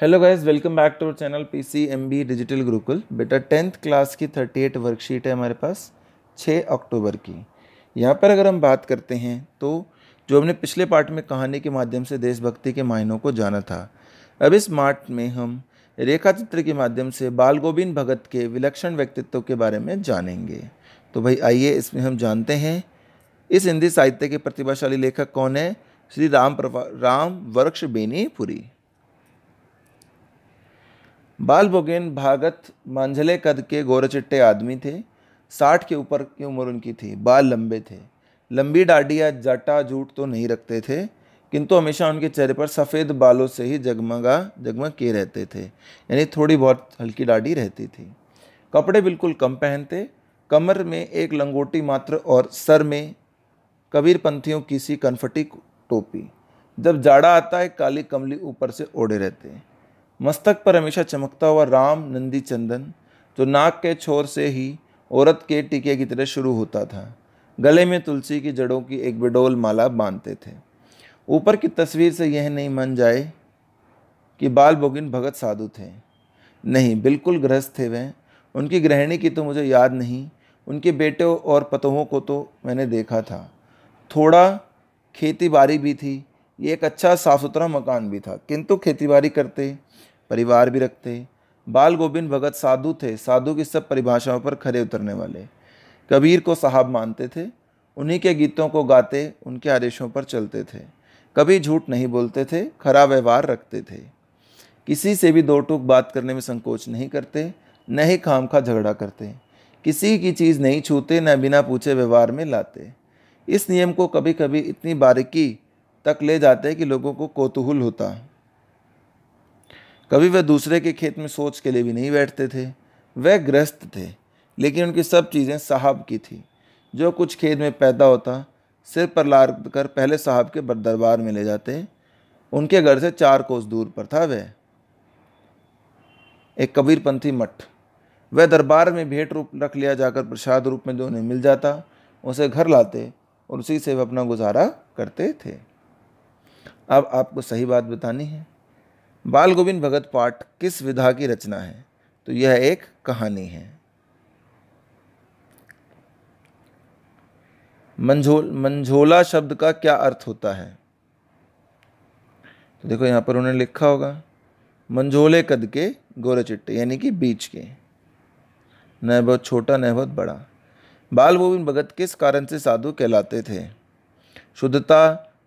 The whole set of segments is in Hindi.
hello guys welcome back to channel P C M B digital Gurukul बेटा टेंथ क्लास की थर्टी एट वर्कशीट है हमारे पास छः अक्टूबर की यहाँ पर अगर हम बात करते हैं तो जो हमने पिछले पार्ट में कहानी के माध्यम से देशभक्ति के मायनों को जाना था अब इस मार्ट में हम रेखा चित्र के माध्यम से बाल गोविंद भगत के विलक्षण व्यक्तित्व के बारे में जानेंगे तो भाई आइए इसमें हम जानते हैं इस हिंदी साहित्य के प्रतिभाशाली लेखक कौन है श्री राम प्रभा राम वृक्ष बेनीपुरी बाल बोगेन भागत मांझले कद के गोरचिट्टे आदमी थे साठ के ऊपर की उम्र उनकी थी बाल लंबे थे लंबी डाडी या जटा जूट तो नहीं रखते थे किंतु हमेशा उनके चेहरे पर सफ़ेद बालों से ही जगमगा जगमग के रहते थे यानी थोड़ी बहुत हल्की डाढ़ी रहती थी कपड़े बिल्कुल कम पहनते कमर में एक लंगोटी मात्र और सर में कबीरपंथियों की सी कनफटी टोपी जब जाड़ा आता है काली कमली ऊपर से ओढ़े रहते हैं मस्तक पर हमेशा चमकता हुआ राम नंदी चंदन जो नाक के छोर से ही औरत के टीके की तरह शुरू होता था गले में तुलसी की जड़ों की एक बिडोल माला बांधते थे ऊपर की तस्वीर से यह नहीं मन जाए कि बाल बोगिन भगत साधु थे नहीं बिल्कुल गृहस्थ थे वह उनकी गृहिणी की तो मुझे याद नहीं उनके बेटों और पतोहों को तो मैंने देखा था थोड़ा खेती बाड़ी भी थी ये एक अच्छा साफ सुथरा मकान भी था किंतु खेती बाड़ी करते परिवार भी रखते बाल गोविंद भगत साधु थे साधु की सब परिभाषाओं पर खरे उतरने वाले कबीर को साहब मानते थे उन्हीं के गीतों को गाते उनके आदेशों पर चलते थे कभी झूठ नहीं बोलते थे खरा व्यवहार रखते थे किसी से भी दो टूक बात करने में संकोच नहीं करते न ही खाम खा झगड़ा करते किसी की चीज़ नहीं छूते न बिना पूछे व्यवहार में लाते इस नियम को कभी कभी इतनी बारीकी तक ले जाते कि लोगों को कौतूहल होता कभी वह दूसरे के खेत में सोच के लिए भी नहीं बैठते थे वह ग्रस्त थे लेकिन उनकी सब चीज़ें साहब की थी जो कुछ खेत में पैदा होता सिर पर लार कर पहले साहब के दरबार में ले जाते उनके घर से चार कोस दूर पर था वह एक कबीरपंथी मठ वह दरबार में भेंट रूप रख लिया जाकर प्रसाद रूप में जो उन्हें मिल जाता उसे घर लाते और उसी से वह अपना गुजारा करते थे अब आपको सही बात बतानी है बाल गोविंद भगत पाठ किस विधा की रचना है तो यह एक कहानी है मंझोल मंझोला शब्द का क्या अर्थ होता है तो देखो यहाँ पर उन्होंने लिखा होगा मंझोले कद के गोरे चिट्टे यानी कि बीच के न बहुत छोटा न बहुत बड़ा बाल गोविंद भगत किस कारण से साधु कहलाते थे शुद्धता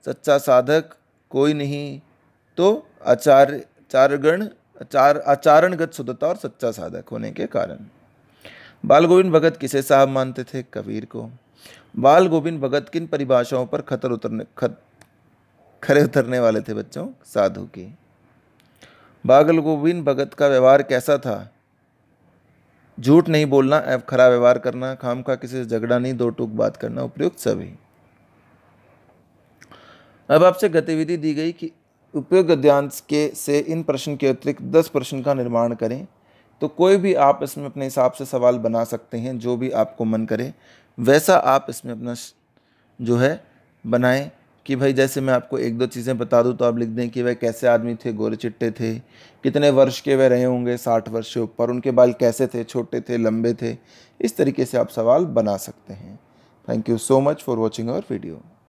सच्चा साधक कोई नहीं तो आचार्य गण चार आचारणगत शुद्धता और सच्चा साधक होने के कारण बाल गोविंद भगत किसे साहब मानते थे कबीर को बाल गोविंद भगत किन परिभाषाओं पर खतर उतरने खत खरे उतरने वाले थे बच्चों साधु की बागल गोविंद भगत का व्यवहार कैसा था झूठ नहीं बोलना एवं खरा व्यवहार करना खाम खा किसी से झगड़ा नहीं दो टूक बात करना उपयुक्त सभी अब आपसे गतिविधि दी गई कि उपयोग गद्यांश के से इन प्रश्न के अतिरिक्त दस प्रश्न का निर्माण करें तो कोई भी आप इसमें अपने हिसाब से सवाल बना सकते हैं जो भी आपको मन करे वैसा आप इसमें अपना जो है बनाएं कि भाई जैसे मैं आपको एक दो चीज़ें बता दूं तो आप लिख दें कि वह कैसे आदमी थे गोरे चिट्टे थे कितने वर्ष के वह रहे होंगे साठ वर्ष ऊपर उनके बाल कैसे थे छोटे थे लंबे थे इस तरीके से आप सवाल बना सकते हैं thank you so much for watching our video